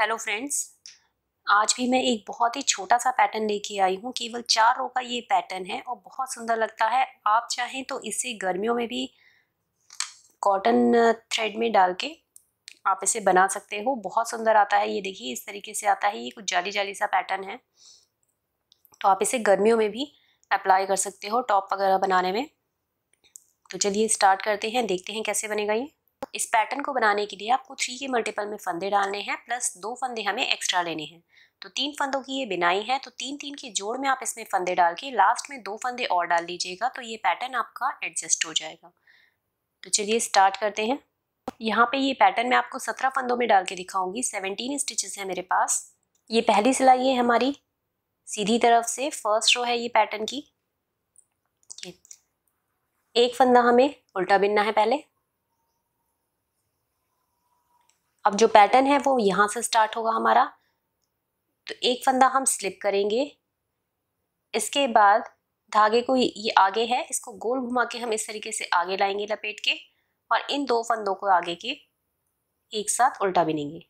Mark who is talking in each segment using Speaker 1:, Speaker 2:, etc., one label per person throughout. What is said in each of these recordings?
Speaker 1: Hello friends आज भी मैं एक बहुत ही छोटा सा पैटर्न लेके आई हूँ केवल चार रो का ये पैटर्न है और बहुत सुंदर लगता है आप चाहें तो इसे गर्मियों में भी कॉटन थ्रेड uh, में डाल के आप इसे बना सकते हो बहुत सुंदर आता है ये देखिए इस तरीके से आता है ये कुछ जाली जाली सा पैटर्न है तो आप इसे गर्मियों में भी अप्लाई कर सकते हो टॉप वगैरह बनाने में तो चलिए स्टार्ट करते हैं देखते हैं कैसे बनेगा ये इस पैटर्न को बनाने के लिए आपको थ्री के मल्टीपल में फंदे डालने हैं प्लस दो फंदे हमें एक्स्ट्रा लेने हैं तो तीन फंदों की ये बिनाई है तो तीन तीन के जोड़ में आप इसमें फंदे डाल के लास्ट में दो फंदे और डाल लीजिएगा तो ये पैटर्न आपका एडजस्ट हो जाएगा तो चलिए स्टार्ट करते हैं यहाँ पे ये पैटर्न मैं आपको सत्रह फंदों में डाल के दिखाऊंगी सेवनटीन स्टिचेस हैं मेरे पास ये पहली सिलाई है हमारी सीधी तरफ से फर्स्ट रो है ये पैटर्न की एक फंदा हमें उल्टा बिनना है पहले अब जो पैटर्न है वो यहाँ से स्टार्ट होगा हमारा तो एक फंदा हम स्लिप करेंगे इसके बाद धागे को ये आगे है इसको गोल घुमा के हम इस तरीके से आगे लाएंगे लपेट के और इन दो फंदों को आगे के एक साथ उल्टा बिनेंगे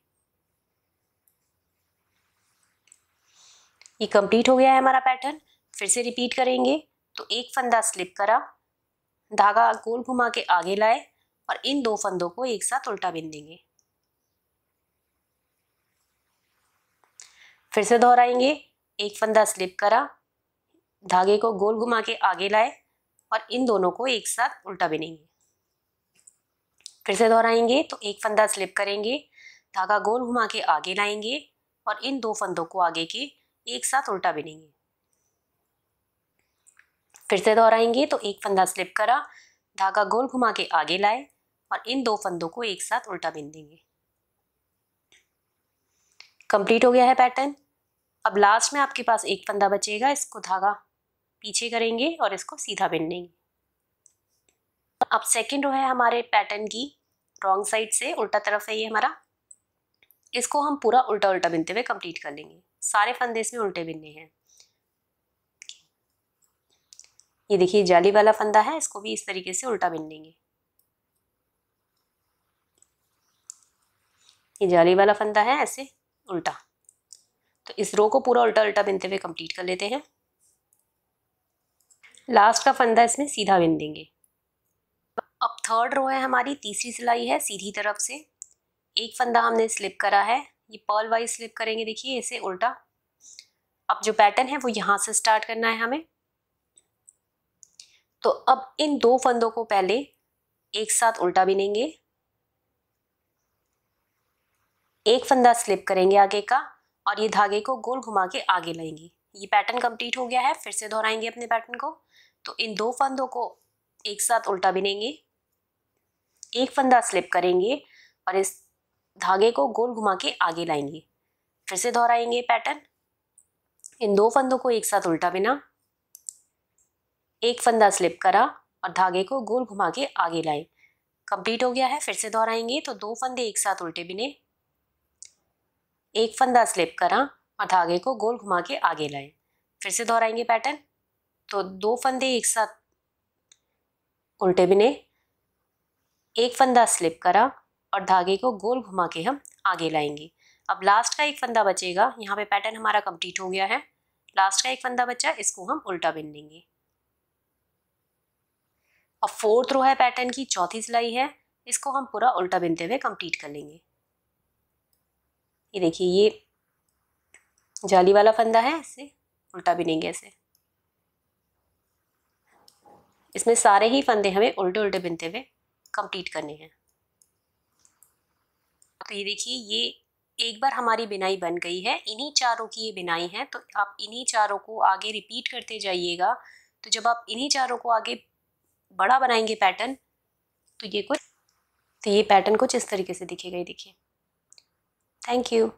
Speaker 1: ये कंप्लीट हो गया है हमारा पैटर्न फिर से रिपीट करेंगे तो एक फंदा स्लिप करा धागा गोल घुमा के आगे लाए और इन दो फंदों को एक साथ उल्टा बिन देंगे फिर से दोहराएंगे एक फंदा स्लिप करा धागे को गोल घुमा के आगे लाए और इन दोनों को एक साथ उल्टा बिनेंगे फिर से दोहराएंगे तो एक फंदा स्लिप करेंगे धागा गोल घुमा के आगे लाएंगे और इन दो फंदों को आगे के एक साथ उल्टा बिनेंगे फिर से दोहराएंगे तो एक फंदा स्लिप करा धागा गोल घुमा के आगे लाए और इन दो फंदों को एक साथ उल्टा बिन देंगे कंप्लीट हो गया है पैटर्न अब लास्ट में आपके पास एक फंदा बचेगा इसको धागा पीछे करेंगे और इसको सीधा बिन लेंगे अब सेकेंड रो है हमारे पैटर्न की रॉन्ग साइड से उल्टा तरफ है ये हमारा इसको हम पूरा उल्टा उल्टा बिनते हुए कंप्लीट कर लेंगे सारे फंदे इसमें उल्टे बिनने हैं ये देखिए जाली वाला फंदा है इसको भी इस तरीके से उल्टा बिन लेंगे ये जाली वाला फंदा है ऐसे उल्टा तो इस रो को पूरा उल्टा उल्टा बिनते हुए कंप्लीट कर लेते हैं लास्ट का फंदा इसमें सीधा बिन देंगे अब थर्ड रो है हमारी तीसरी सिलाई है सीधी तरफ से एक फंदा हमने स्लिप करा है ये पर्ल वाइज स्लिप करेंगे देखिए इसे उल्टा अब जो पैटर्न है वो यहाँ से स्टार्ट करना है हमें तो अब इन दो फंदों को पहले एक साथ उल्टा बिनेंगे एक फंदा स्लिप करेंगे आगे का और ये धागे को गोल घुमा के आगे लाएंगे ये पैटर्न कंप्लीट हो गया है फिर से दोहराएंगे अपने पैटर्न को तो इन दो फंदों को एक साथ उल्टा बिनेंगे एक फंदा स्लिप करेंगे और इस धागे को गोल घुमा के आगे लाएंगे फिर से दोहराएंगे पैटर्न इन दो फंदों को एक साथ उल्टा बिना एक फंदा स्लिप करा और धागे को गोल घुमा के आगे लाए कंप्लीट हो गया है फिर से दोहराएंगे तो दो फंदे एक साथ उल्टे बिने एक फंदा स्लिप करा और धागे को गोल घुमा के आगे लाएं फिर से दोहराएंगे पैटर्न तो दो फंदे एक साथ उल्टे बिने एक फंदा स्लिप करा और धागे को गोल घुमा के हम आगे लाएंगे अब लास्ट का एक फंदा बचेगा यहाँ पे पैटर्न हमारा कंप्लीट हो गया है लास्ट का एक फंदा बचा इसको हम उल्टा बिन लेंगे अब फोर्थ रो है पैटर्न की चौथी सिलाई है इसको हम पूरा उल्टा बिनते हुए कंप्लीट कर लेंगे ये देखिए ये जाली वाला फंदा है इसे उल्टा बिनेंगे ऐसे इसमें सारे ही फंदे हमें उल्टे उल्टे बिनते हुए कंप्लीट करने हैं तो ये देखिए ये एक बार हमारी बिनाई बन गई है इन्हीं चारों की ये बिनाई है तो आप इन्हीं चारों को आगे रिपीट करते जाइएगा तो जब आप इन्हीं चारों को आगे बड़ा बनाएंगे पैटर्न तो ये कुछ तो ये पैटर्न कुछ इस तरीके से दिखेगा ये देखिए Thank you.